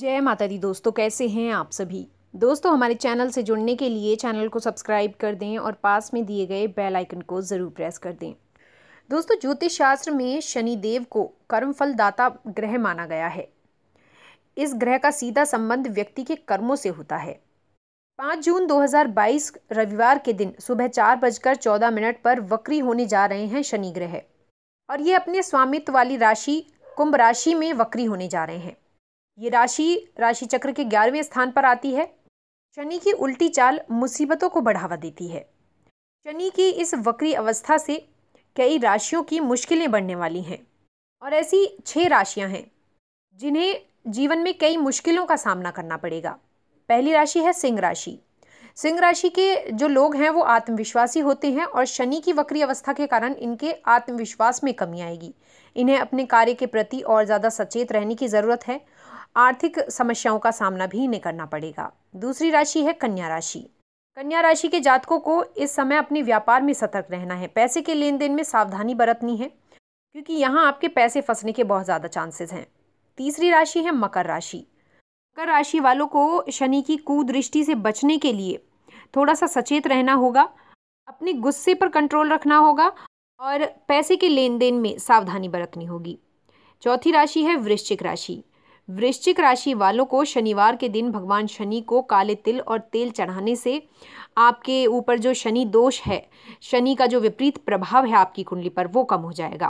जय माता दी दोस्तों कैसे हैं आप सभी दोस्तों हमारे चैनल से जुड़ने के लिए चैनल को सब्सक्राइब कर दें और पास में दिए गए बेल आइकन को ज़रूर प्रेस कर दें दोस्तों ज्योतिष शास्त्र में शनिदेव को कर्मफलदाता ग्रह माना गया है इस ग्रह का सीधा संबंध व्यक्ति के कर्मों से होता है पाँच जून 2022 रविवार के दिन सुबह चार बजकर चौदह मिनट पर वक्री होने जा रहे हैं शनि ग्रह और ये अपने स्वामित्व वाली राशि कुंभ राशि में वक्री होने जा रहे हैं ये राशि राशि चक्र के ग्यारहवें स्थान पर आती है शनि की उल्टी चाल मुसीबतों को बढ़ावा देती है शनि की इस वक्री अवस्था से कई राशियों की मुश्किलें बढ़ने वाली हैं और ऐसी छह राशियां हैं जिन्हें जीवन में कई मुश्किलों का सामना करना पड़ेगा पहली राशि है सिंह राशि सिंह राशि के जो लोग हैं वो आत्मविश्वासी होते हैं और शनि की वक्री अवस्था के कारण इनके आत्मविश्वास में कमी आएगी इन्हें अपने कार्य के प्रति और ज़्यादा सचेत रहने की ज़रूरत है आर्थिक समस्याओं का सामना भी इन्हें करना पड़ेगा दूसरी राशि है कन्या राशि कन्या राशि के जातकों को इस समय अपने व्यापार में सतर्क रहना है पैसे के लेन देन में सावधानी बरतनी है क्योंकि यहाँ आपके पैसे फंसने के बहुत ज़्यादा चांसेस हैं तीसरी राशि है मकर राशि मकर राशि वालों को शनि की कुदृष्टि से बचने के लिए थोड़ा सा सचेत रहना होगा अपने गुस्से पर कंट्रोल रखना होगा और पैसे के लेन देन में सावधानी बरतनी होगी चौथी राशि है वृश्चिक राशि वृश्चिक राशि वालों को शनिवार के दिन भगवान शनि को काले तिल और तेल चढ़ाने से आपके ऊपर जो शनि दोष है शनि का जो विपरीत प्रभाव है आपकी कुंडली पर वो कम हो जाएगा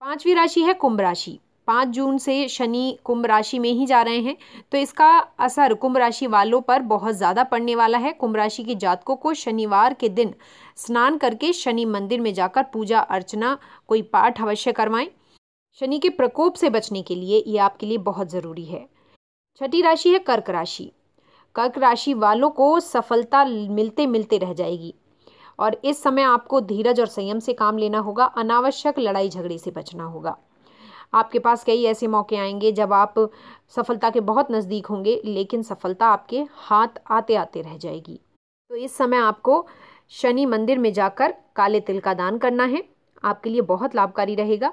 पांचवी राशि है कुंभ राशि पाँच जून से शनि कुंभ राशि में ही जा रहे हैं तो इसका असर कुंभ राशि वालों पर बहुत ज़्यादा पड़ने वाला है कुंभ राशि के जातकों को शनिवार के दिन स्नान करके शनि मंदिर में जाकर पूजा अर्चना कोई पाठ अवश्य करवाएं शनि के प्रकोप से बचने के लिए ये आपके लिए बहुत ज़रूरी है छठी राशि है कर्क राशि कर्क राशि वालों को सफलता मिलते मिलते रह जाएगी और इस समय आपको धीरज और संयम से काम लेना होगा अनावश्यक लड़ाई झगड़े से बचना होगा आपके पास कई ऐसे मौके आएंगे जब आप सफलता के बहुत नज़दीक होंगे लेकिन सफलता आपके हाथ आते आते रह जाएगी तो इस समय आपको शनि मंदिर में जाकर काले तिल का दान करना है आपके लिए बहुत लाभकारी रहेगा